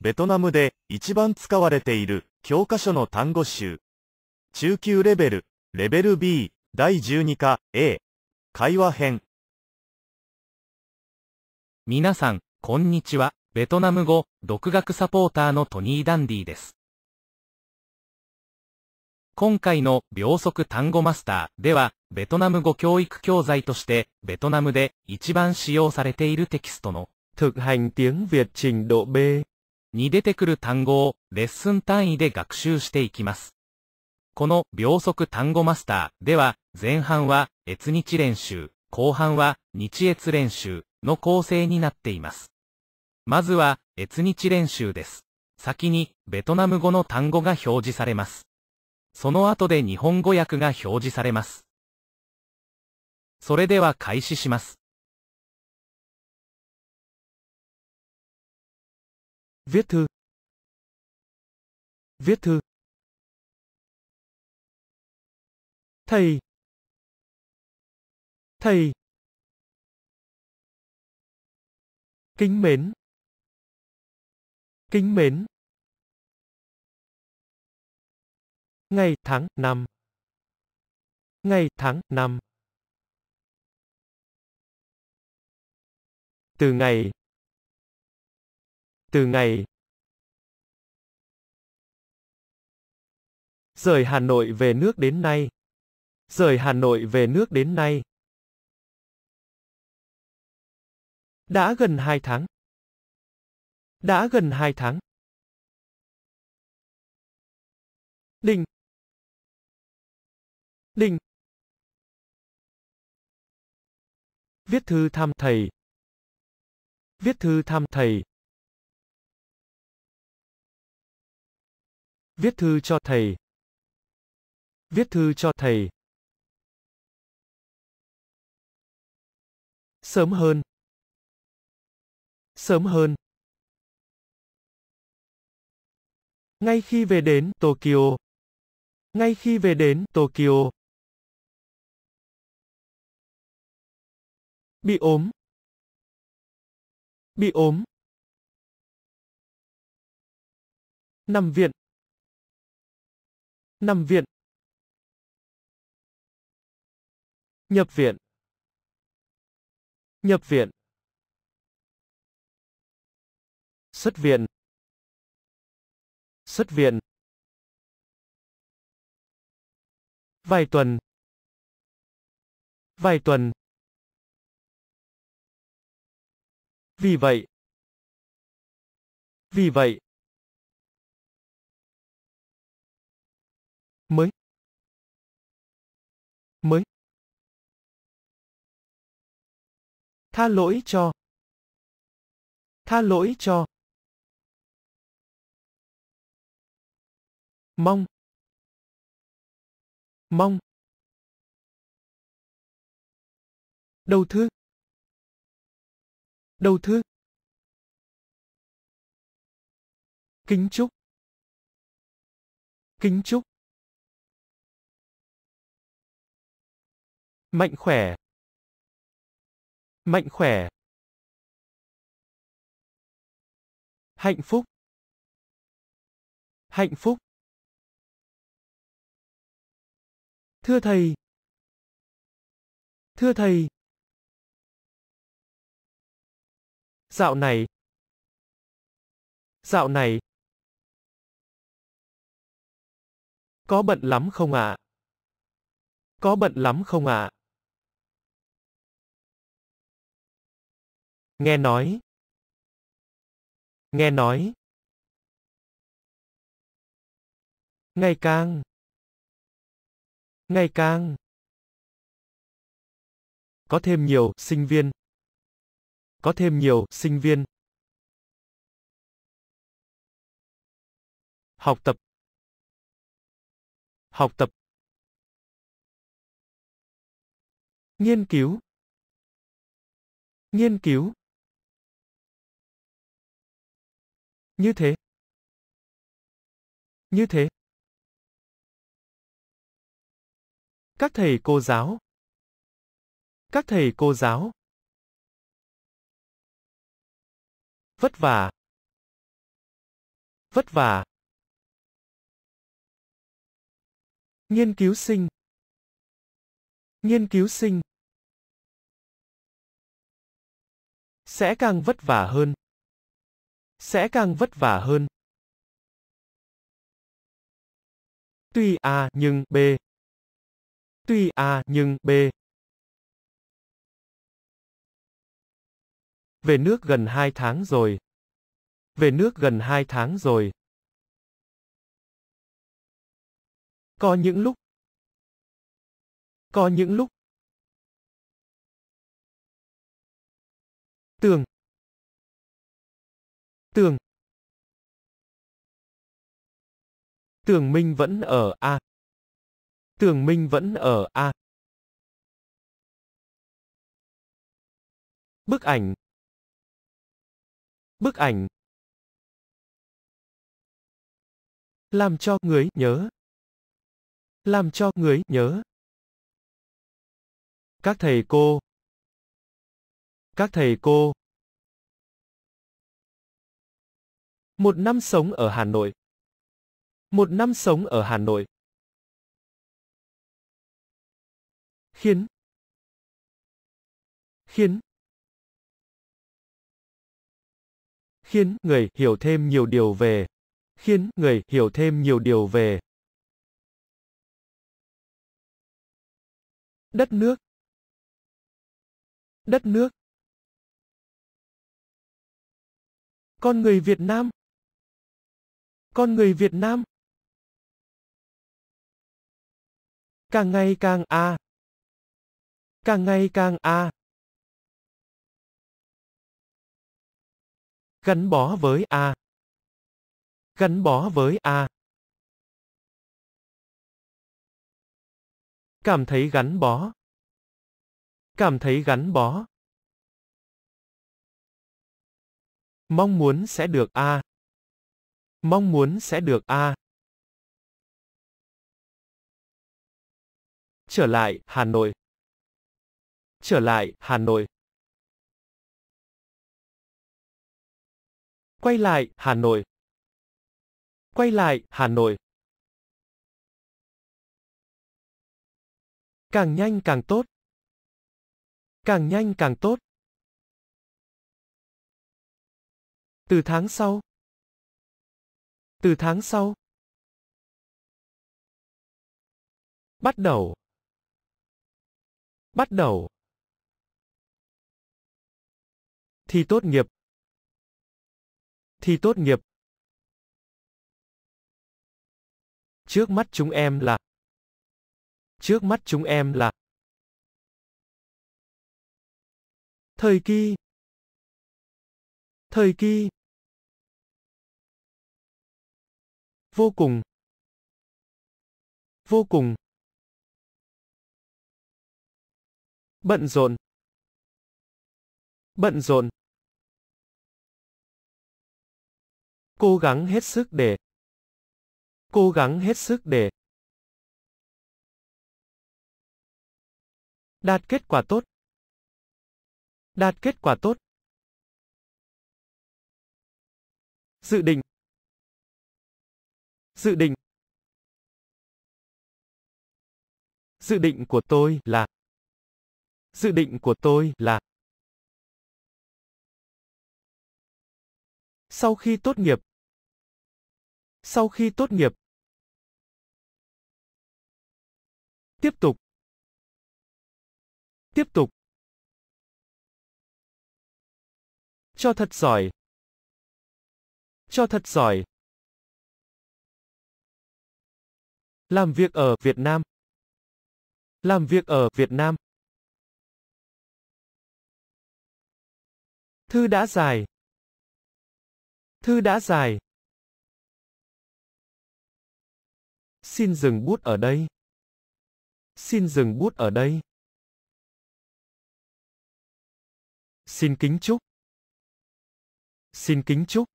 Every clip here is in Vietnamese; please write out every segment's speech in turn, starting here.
ベトナムで一番使われている教科書の単語集。中級レベル、レベル B、第12課 A、会話編。皆さん、こんにちは。ベトナム語、独学サポーターのトニー・ダンディです。今回の秒速単語マスターでは、ベトナム語教育教材として、ベトナムで一番使用されているテキストの、hành tiếng Việt trình độ B に出てくる単語をレッスン単位で学習していきます。この秒速単語マスターでは前半は越日練習、後半は日越練習の構成になっています。まずは越日練習です。先にベトナム語の単語が表示されます。その後で日本語訳が表示されます。それでは開始します。Viết thư. Viết thư. Thầy. Thầy. Kính mến. Kính mến. Ngày tháng năm. Ngày tháng năm. Từ ngày từ ngày Rời Hà Nội về nước đến nay. Rời Hà Nội về nước đến nay. Đã gần 2 tháng. Đã gần 2 tháng. Đình. Đình. Viết thư thăm thầy. Viết thư thăm thầy. Viết thư cho thầy. Viết thư cho thầy. Sớm hơn. Sớm hơn. Ngay khi về đến Tokyo. Ngay khi về đến Tokyo. Bị ốm. Bị ốm. Nằm viện. Nằm viện. Nhập viện. Nhập viện. Xuất viện. Xuất viện. Vài tuần. Vài tuần. Vì vậy. Vì vậy. mới mới tha lỗi cho tha lỗi cho mong mong đầu thư đầu thư kính chúc kính chúc Mạnh khỏe. Mạnh khỏe. Hạnh phúc. Hạnh phúc. Thưa thầy. Thưa thầy. Dạo này. Dạo này. Có bận lắm không ạ? À? Có bận lắm không ạ? À? Nghe nói. Nghe nói. Ngày càng. Ngày càng. Có thêm nhiều sinh viên. Có thêm nhiều sinh viên. Học tập. Học tập. Nghiên cứu. Nghiên cứu. Như thế. Như thế. Các thầy cô giáo. Các thầy cô giáo. Vất vả. Vất vả. Nghiên cứu sinh. Nghiên cứu sinh. Sẽ càng vất vả hơn sẽ càng vất vả hơn. Tuy A nhưng B. Tuy A nhưng B. Về nước gần 2 tháng rồi. Về nước gần 2 tháng rồi. Có những lúc. Có những lúc. Tường. Tường Minh vẫn ở A. Tường Minh vẫn ở A. Bức ảnh. Bức ảnh. Làm cho người nhớ. Làm cho người nhớ. Các thầy cô. Các thầy cô. Một năm sống ở Hà Nội. Một năm sống ở Hà Nội. Khiến. Khiến. Khiến người hiểu thêm nhiều điều về. Khiến người hiểu thêm nhiều điều về. Đất nước. Đất nước. Con người Việt Nam. Con người Việt Nam. Càng ngày càng a. À. Càng ngày càng a. À. Gắn bó với a. À. Gắn bó với a. Cảm thấy gắn bó. Cảm thấy gắn bó. Mong muốn sẽ được a. Mong muốn sẽ được a. Trở lại, Hà Nội. Trở lại, Hà Nội. Quay lại, Hà Nội. Quay lại, Hà Nội. Càng nhanh càng tốt. Càng nhanh càng tốt. Từ tháng sau. Từ tháng sau. Bắt đầu. Bắt đầu. Thi tốt nghiệp. Thi tốt nghiệp. Trước mắt chúng em là Trước mắt chúng em là Thời kỳ Thời kỳ Vô cùng Vô cùng bận rộn bận rộn cố gắng hết sức để cố gắng hết sức để đạt kết quả tốt đạt kết quả tốt dự định dự định dự định của tôi là Dự định của tôi là Sau khi tốt nghiệp Sau khi tốt nghiệp Tiếp tục Tiếp tục Cho thật giỏi Cho thật giỏi Làm việc ở Việt Nam Làm việc ở Việt Nam Thư đã dài. Thư đã dài. Xin dừng bút ở đây. Xin dừng bút ở đây. Xin kính chúc. Xin kính chúc.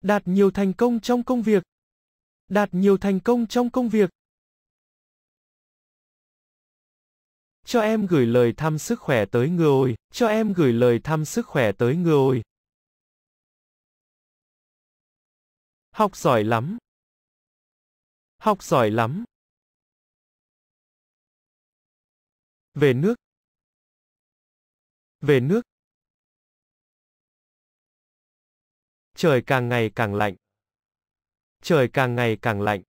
Đạt nhiều thành công trong công việc. Đạt nhiều thành công trong công việc. Cho em gửi lời thăm sức khỏe tới người, cho em gửi lời thăm sức khỏe tới người. Học giỏi lắm. Học giỏi lắm. Về nước. Về nước. Trời càng ngày càng lạnh. Trời càng ngày càng lạnh.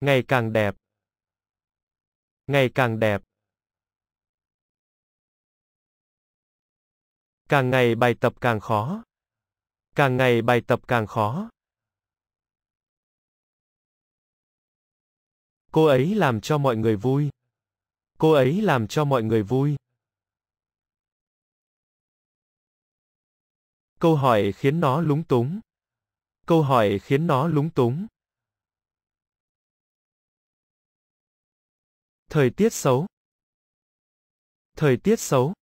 ngày càng đẹp ngày càng đẹp càng ngày bài tập càng khó càng ngày bài tập càng khó cô ấy làm cho mọi người vui cô ấy làm cho mọi người vui câu hỏi khiến nó lúng túng câu hỏi khiến nó lúng túng Thời tiết xấu. Thời tiết xấu.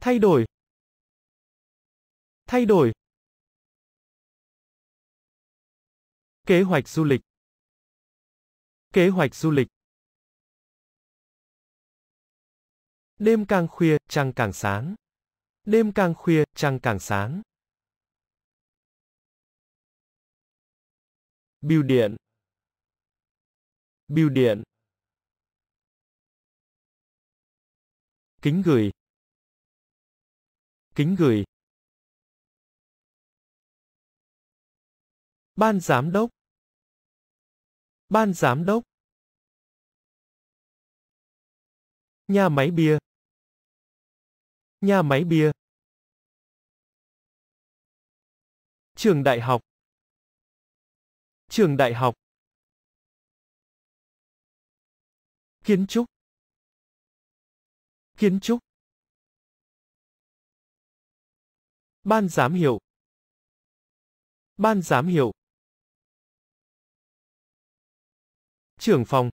Thay đổi. Thay đổi. Kế hoạch du lịch. Kế hoạch du lịch. Đêm càng khuya, trăng càng sáng. Đêm càng khuya, trăng càng sáng. Bưu điện Bưu điện. Kính gửi. Kính gửi. Ban giám đốc. Ban giám đốc. Nhà máy bia. Nhà máy bia. Trường đại học. Trường đại học. Kiến trúc. Kiến trúc. Ban giám hiệu. Ban giám hiệu. Trưởng phòng.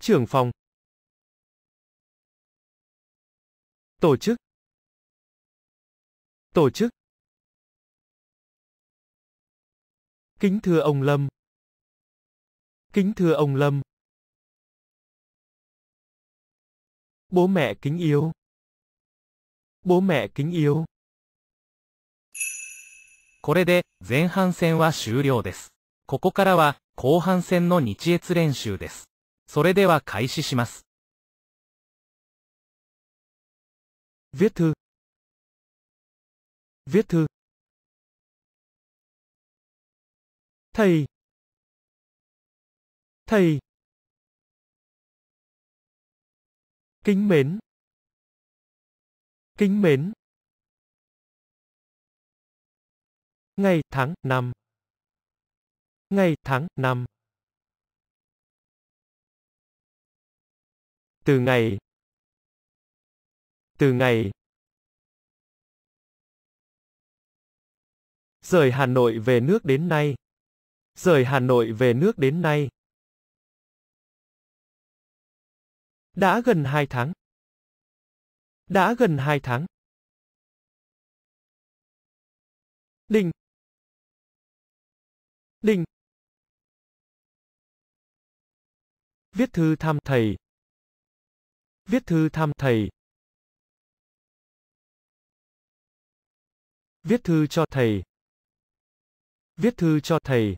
Trưởng phòng. Tổ chức. Tổ chức. Kính thưa ông Lâm. Kính thưa ông Lâm. Bố mẹ kính yêu. Bố mẹ kính yêu. これで前半戦は終了です。ここからは後半戦の日越練習です。それでは開始します。Vitte Vitte Thầy Thầy Kính mến. Kính mến. Ngày tháng năm. Ngày tháng năm. Từ ngày. Từ ngày. Rời Hà Nội về nước đến nay. Rời Hà Nội về nước đến nay. Đã gần 2 tháng. Đã gần 2 tháng. Đình. Đình. Viết thư thăm thầy. Viết thư thăm thầy. Viết thư cho thầy. Viết thư cho thầy.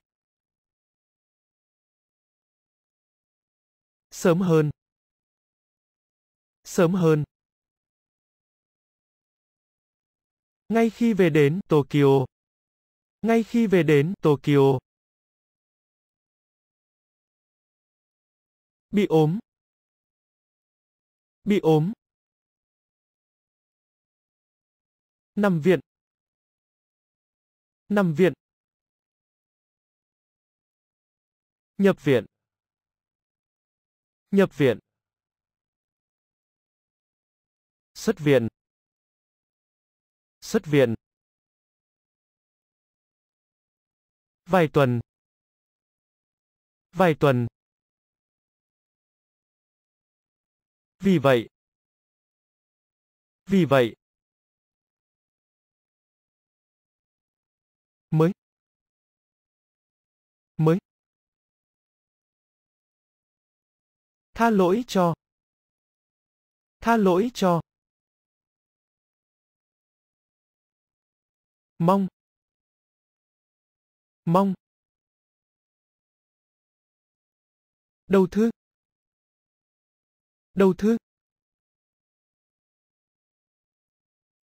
Sớm hơn sớm hơn. Ngay khi về đến Tokyo. Ngay khi về đến Tokyo. Bị ốm. Bị ốm. Nằm viện. Nằm viện. Nhập viện. Nhập viện. Xuất viện. Xuất viện. Vài tuần. Vài tuần. Vì vậy. Vì vậy. Mới. Mới. Tha lỗi cho. Tha lỗi cho. mong mong đầu thư đầu thư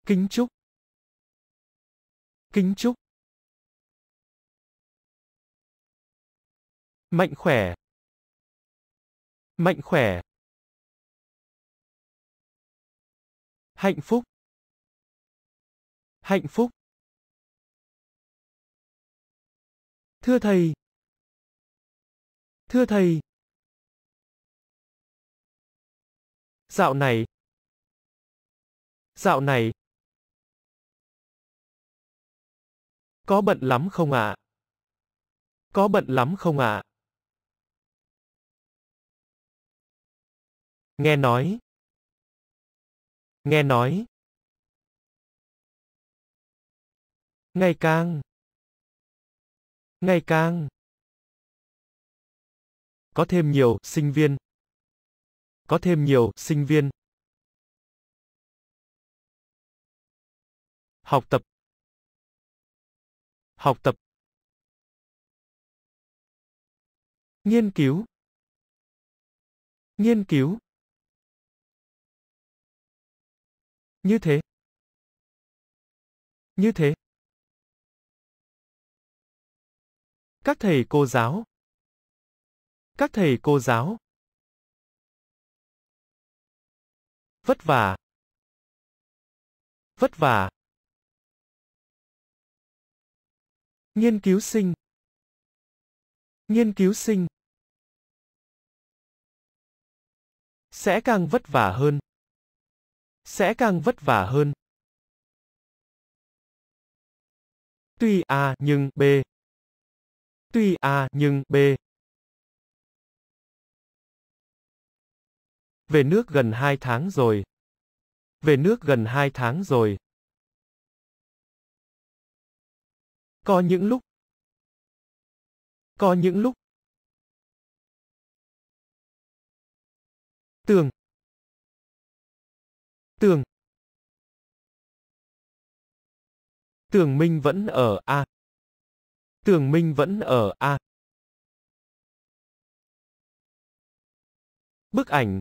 kính chúc kính chúc mạnh khỏe mạnh khỏe hạnh phúc hạnh phúc Thưa thầy. Thưa thầy. Dạo này. Dạo này. Có bận lắm không ạ? À? Có bận lắm không ạ? À? Nghe nói. Nghe nói. Ngày càng. Ngày càng có thêm nhiều sinh viên. Có thêm nhiều sinh viên. Học tập. Học tập. Nghiên cứu. Nghiên cứu. Như thế. Như thế. Các thầy cô giáo. Các thầy cô giáo. Vất vả. Vất vả. Nghiên cứu sinh. Nghiên cứu sinh. Sẽ càng vất vả hơn. Sẽ càng vất vả hơn. Tuy A nhưng B Tuy A nhưng B. Về nước gần 2 tháng rồi. Về nước gần 2 tháng rồi. Có những lúc. Có những lúc. Tường. Tường. Tường Minh vẫn ở A. Tường Minh vẫn ở A. Bức ảnh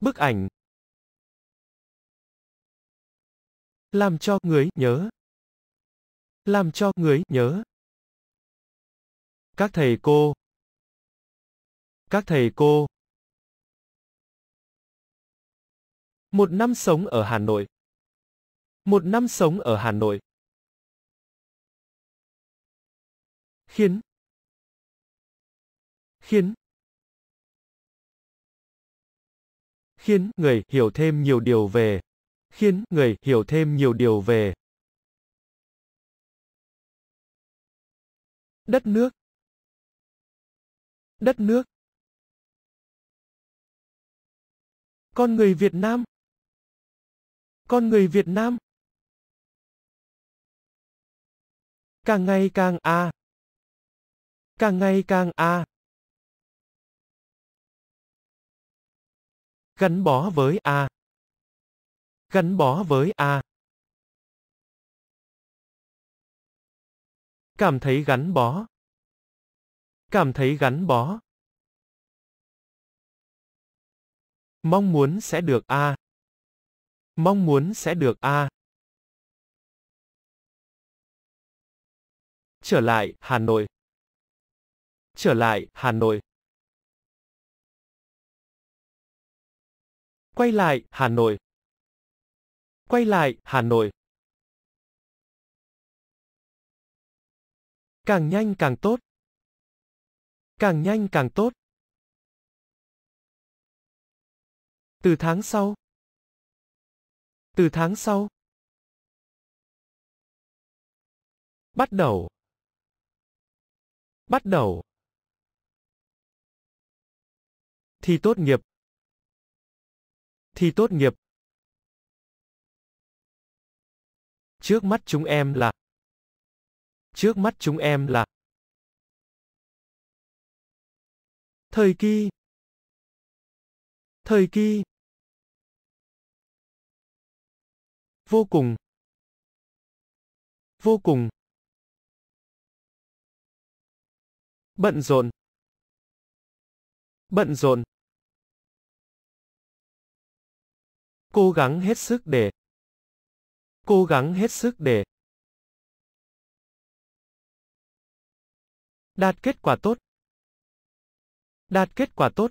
Bức ảnh Làm cho người nhớ Làm cho người nhớ Các thầy cô Các thầy cô Một năm sống ở Hà Nội Một năm sống ở Hà Nội khiến khiến khiến người hiểu thêm nhiều điều về khiến người hiểu thêm nhiều điều về đất nước đất nước con người Việt Nam con người Việt Nam càng ngày càng à càng ngày càng a à. gắn bó với a à. gắn bó với a à. cảm thấy gắn bó cảm thấy gắn bó mong muốn sẽ được a à. mong muốn sẽ được a à. trở lại hà nội Trở lại, Hà Nội. Quay lại, Hà Nội. Quay lại, Hà Nội. Càng nhanh càng tốt. Càng nhanh càng tốt. Từ tháng sau. Từ tháng sau. Bắt đầu. Bắt đầu. Thi tốt nghiệp. Thi tốt nghiệp. Trước mắt chúng em là Trước mắt chúng em là Thời kỳ Thời kỳ Vô cùng Vô cùng Bận rộn Bận rộn Cố gắng hết sức để. Cố gắng hết sức để. Đạt kết quả tốt. Đạt kết quả tốt.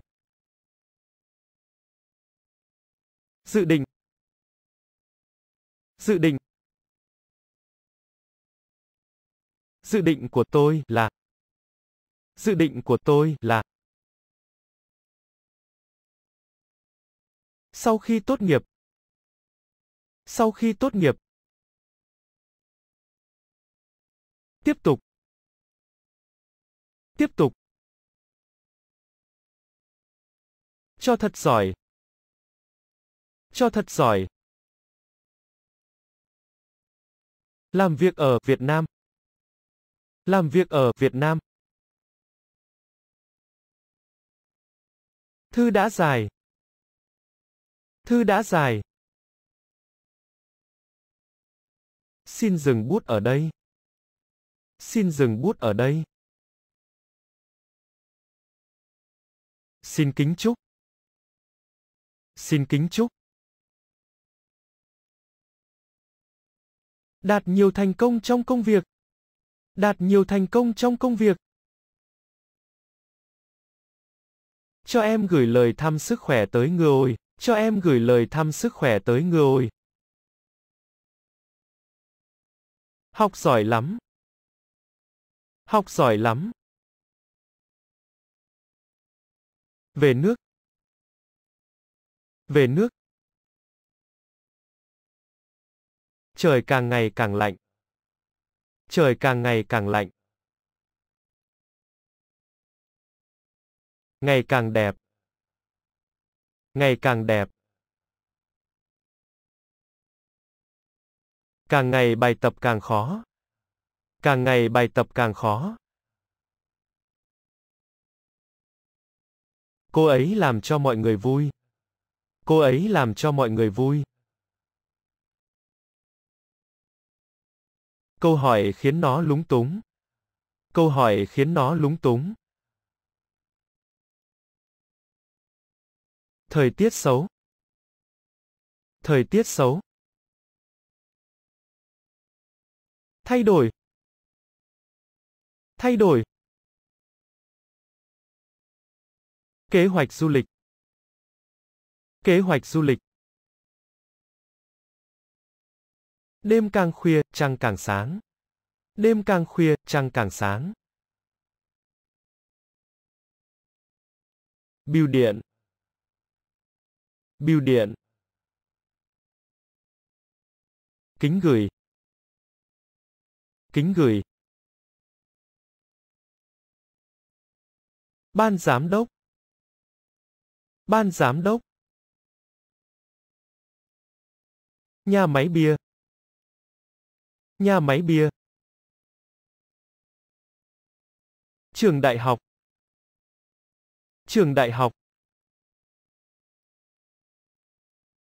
Dự định. Dự định. Dự định của tôi là. Dự định của tôi là. Sau khi tốt nghiệp, sau khi tốt nghiệp. Tiếp tục. Tiếp tục. Cho thật giỏi. Cho thật giỏi. Làm việc ở Việt Nam. Làm việc ở Việt Nam. Thư đã dài. Thư đã dài. Xin dừng bút ở đây. Xin dừng bút ở đây. Xin kính chúc. Xin kính chúc. Đạt nhiều thành công trong công việc. Đạt nhiều thành công trong công việc. Cho em gửi lời thăm sức khỏe tới người ôi, cho em gửi lời thăm sức khỏe tới người ôi. Học giỏi lắm. Học giỏi lắm. Về nước. Về nước. Trời càng ngày càng lạnh. Trời càng ngày càng lạnh. Ngày càng đẹp. Ngày càng đẹp. Càng ngày bài tập càng khó. Càng ngày bài tập càng khó. Cô ấy làm cho mọi người vui. Cô ấy làm cho mọi người vui. Câu hỏi khiến nó lúng túng. Câu hỏi khiến nó lúng túng. Thời tiết xấu. Thời tiết xấu. thay đổi thay đổi kế hoạch du lịch kế hoạch du lịch đêm càng khuya trăng càng sáng đêm càng khuya trăng càng sáng bưu điện bưu điện kính gửi Kính gửi. Ban giám đốc. Ban giám đốc. Nhà máy bia. Nhà máy bia. Trường đại học. Trường đại học.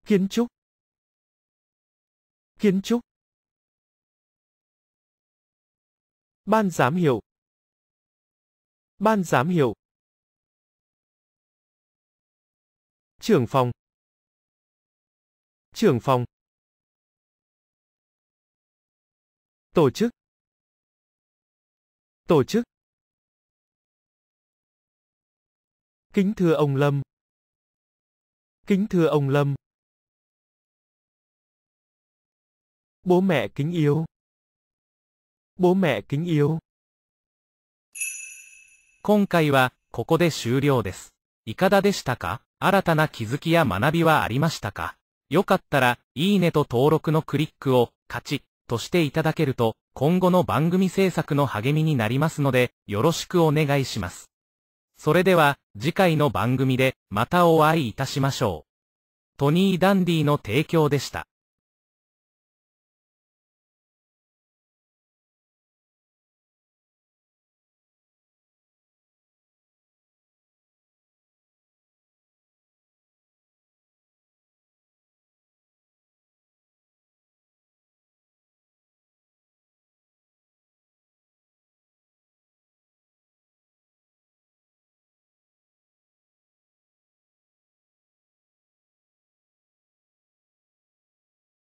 Kiến trúc. Kiến trúc. Ban giám hiệu. Ban giám hiệu. Trưởng phòng. Trưởng phòng. Tổ chức. Tổ chức. Kính thưa ông Lâm. Kính thưa ông Lâm. Bố mẹ kính yêu. Bố mẹ kính yêu. 今回はここで終了です。いかがでしたか新たな気づきや学びはありましたかよかったら、いいねと登録のクリックを、カチッとしていただけると、今後の番組制作の励みになりますので、よろしくお願いします。それでは、次回の番組で、またお会いいたしましょう。トニー・ダンディの提供でした。